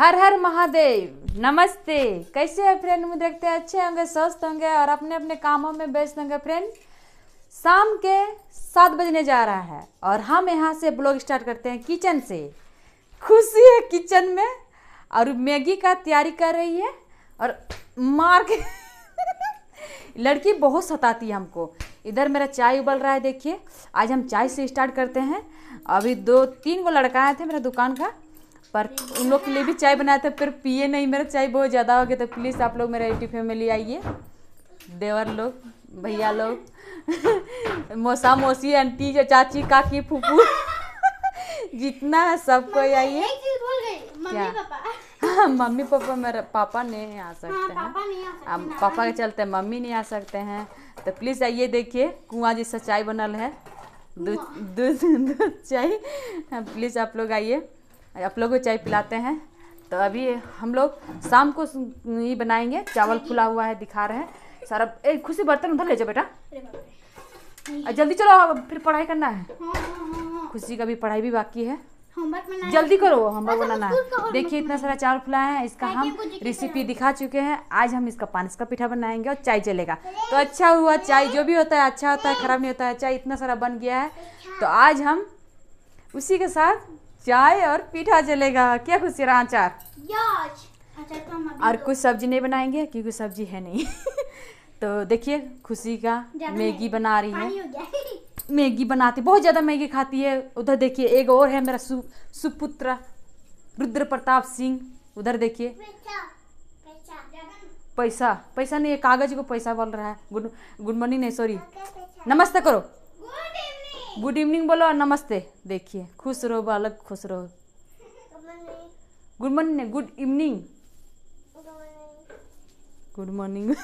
हर हर महादेव नमस्ते कैसे हैं फ्रेंड उम्मीद रखते हैं अच्छे होंगे स्वस्थ होंगे और अपने अपने कामों में व्यस्त होंगे फ्रेंड शाम के सात बजने जा रहा है और हम यहाँ से ब्लॉग स्टार्ट करते हैं किचन से खुशी है किचन में और मैगी का तैयारी कर रही है और मार के लड़की बहुत सताती है हमको इधर मेरा चाय उबल रहा है देखिए आज हम चाय से स्टार्ट करते हैं अभी दो तीन गो लड़का आए थे मेरे दुकान का पर उन लोग के लिए भी चाय बनाया था फिर पिए नहीं मेरा चाय बहुत ज़्यादा हो गया तो प्लीज़ आप लोग मेरा यूट्यूब फैमिली आइए देवर लोग भैया लोग मौसा मौसी आंटी चाची काकी फूफू जितना है सबको आइए क्या हाँ, मम्मी पापा मेरा पापा नहीं आ हाँ, सकते हैं पापा पापा के चलते मम्मी नहीं आ सकते हैं तो प्लीज़ आइए देखिए कुआँ जैसा चाय बनल है दूध दूध दूध चाय हाँ, प्लीज़ आप लोग आइए आप लोगों को चाय पिलाते हैं तो अभी हम लोग शाम को ये बनाएंगे चावल फुला हुआ है दिखा रहे हैं सारा एक खुशी बर्तन उधर ले जाओ बेटा जल्दी चलो फिर पढ़ाई करना है हाँ, हाँ, हाँ, खुशी का भी पढ़ाई भी बाकी है जल्दी करो लोग बनाना है देखिए इतना सारा चावल फुला है इसका हम रेसिपी दिखा चुके हैं आज हम इसका पानस का पीठा बनाएंगे और चाय चलेगा तो अच्छा हुआ चाय जो भी होता है अच्छा होता है खराब नहीं होता है चाय इतना सारा बन गया है तो आज हम उसी के साथ चाय और पीठा जलेगा क्या खुशी रहा अचार और तो। कुछ सब्जी नहीं बनाएंगे क्योंकि सब्जी है नहीं तो देखिए खुशी का मैगी बना रही है मैगी बनाती बहुत ज़्यादा मैगी खाती है उधर देखिए एक और है मेरा सु, सुपुत्र रुद्र प्रताप सिंह उधर देखिए पैसा पैसा नहीं कागज को पैसा बोल रहा है गुड गुड मॉर्निंग नहीं सॉरी नमस्ते करो गुड इवनिंग बोलो और नमस्ते देखिए खुश रहो बालक खुश रहो good morning good evening good morning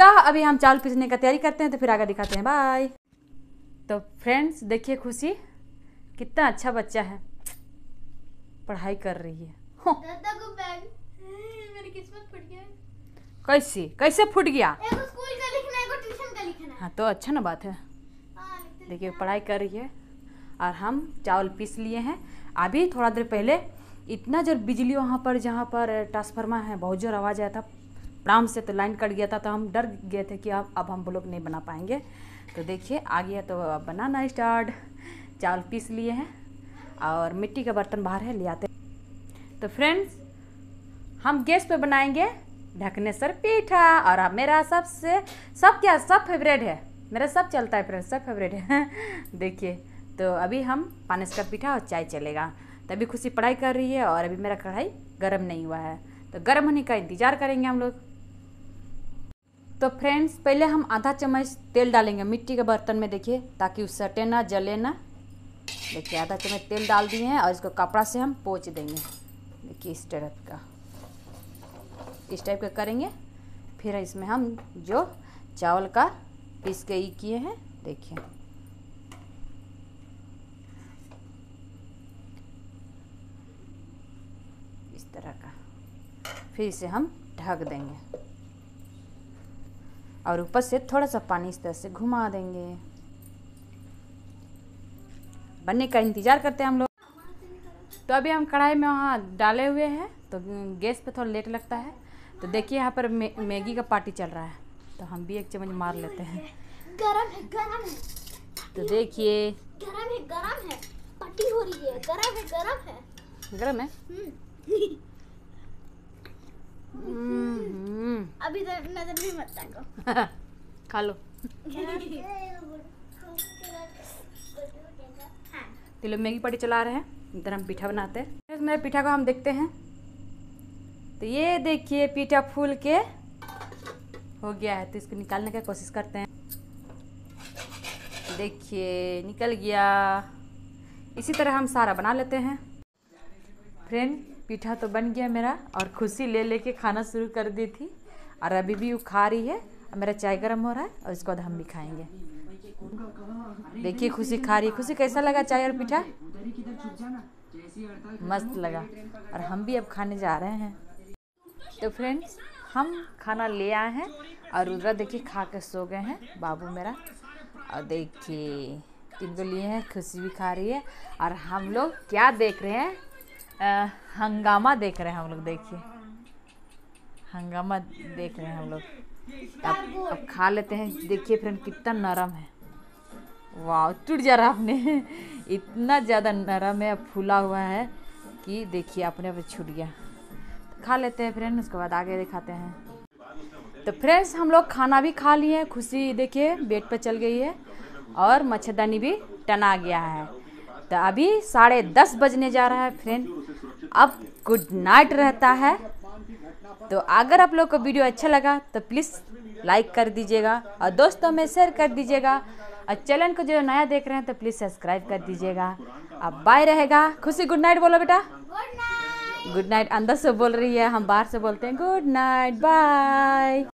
तो अभी हम चावल पीसने का तैयारी करते हैं तो फिर आगे दिखाते हैं बाय तो फ्रेंड्स देखिए खुशी कितना अच्छा बच्चा है पढ़ाई कर रही है हाँ। कैसे कैसे फूट गया तो स्कूल तो का लिखना है हाँ तो अच्छा ना बात है देखिए पढ़ाई कर रही है और हम चावल पीस लिए हैं अभी थोड़ा देर पहले इतना जोर बिजली वहाँ पर जहाँ पर ट्रांसफार्मर है बहुत जोर आवाज़ आया था प्राम से तो लाइन कट गया था तो हम डर गए थे कि अब अब हम ब्लॉग नहीं बना पाएंगे तो देखिए आ गया तो अब बनाना स्टार्ट चावल पीस लिए हैं और मिट्टी का बर्तन बाहर है ले आते तो फ्रेंड्स हम गैस पे बनाएंगे ढकने सर पीठा और मेरा सबसे सब क्या सब फेवरेट है मेरा सब चलता है फ्रेंड्स सब फेवरेट है देखिए तो अभी हम पानस का पीठा और चाय चलेगा तभी खुशी पढ़ाई कर रही है और अभी मेरा कढ़ाई गर्म नहीं हुआ है तो गर्म होने का इंतज़ार करेंगे हम लोग तो फ्रेंड्स पहले हम आधा चम्मच तेल डालेंगे मिट्टी के बर्तन में देखिए ताकि उस सटे ना जले ना देखिए आधा चम्मच तेल डाल दिए हैं और इसको कपड़ा से हम पोच देंगे देखिए इस टाइप का इस टाइप का करेंगे फिर इसमें हम जो चावल का पीस के ही किए हैं देखिए इस तरह का फिर इसे हम ढक देंगे और ऊपर से थोड़ा सा पानी इस तरह से घुमा देंगे बनने का इंतज़ार करते हैं हम लोग तो अभी हम कढ़ाई में वहाँ डाले हुए हैं तो गैस पे थोड़ा लेट लगता है तो देखिए यहाँ पर मैगी का पार्टी चल रहा है तो हम भी एक चम्मच मार लेते हैं गरम है गरम है तो देखिए गरम है गरम है पट्टी हो रही है गरम है गरम है गरम है हम्म। हम्म, हम्म। अभी तो नजर भी मत ताको खा लो तिलो मैगी पट्टी चला रहे हैं इधर हम पीठा बनाते हैं मेरे पीठा को हम देखते हैं तो ये देखिए पीठा फूल के हो गया है तो इसको निकालने का कोशिश करते हैं देखिए निकल गया इसी तरह हम सारा बना लेते हैं फ्रेंड पीठा तो बन गया मेरा और खुशी ले लेके खाना शुरू कर दी थी और अभी भी वो खा रही है और मेरा चाय गर्म हो रहा है और इसके बाद हम भी खाएंगे देखिए खुशी खा रही है खुशी कैसा लगा चाय और पीठा मस्त लगा और हम भी अब खाने जा रहे हैं तो फ्रेंड्स हम खाना ले आए हैं और रुद्रा देखिए खा के सो गए हैं बाबू मेरा और देखिए इनको तो लिए हैं खुशी भी खा रही है और हम लोग क्या देख रहे हैं आ, हंगामा देख रहे हैं हम लोग देखिए हंगामा देख रहे हैं हम लोग अब अब खा लेते हैं देखिए फ्रेंड कितना नरम है वाह टूट जा रहा आपने इतना ज़्यादा नरम है फूला हुआ है कि देखिए अपने अब छूट गया खा लेते हैं फ्रेंड उसके बाद आगे दिखाते हैं तो फ्रेंड्स हम लोग खाना भी खा लिए खुशी देखिए बेड पर चल गई है और मच्छरदानी भी टना गया है तो अभी साढ़े दस बजने जा रहा है फ्रेंड अब गुड नाइट रहता है तो अगर आप लोग को वीडियो अच्छा लगा तो प्लीज़ लाइक कर दीजिएगा और दोस्तों में शेयर कर दीजिएगा और चैनल को जो नया देख रहे हैं तो प्लीज़ सब्सक्राइब कर दीजिएगा अब बाय रहेगा खुशी गुड नाइट बोलो बेटा गुड नाइट अंदर से बोल रही है हम बाहर से बोलते हैं गुड नाइट बाय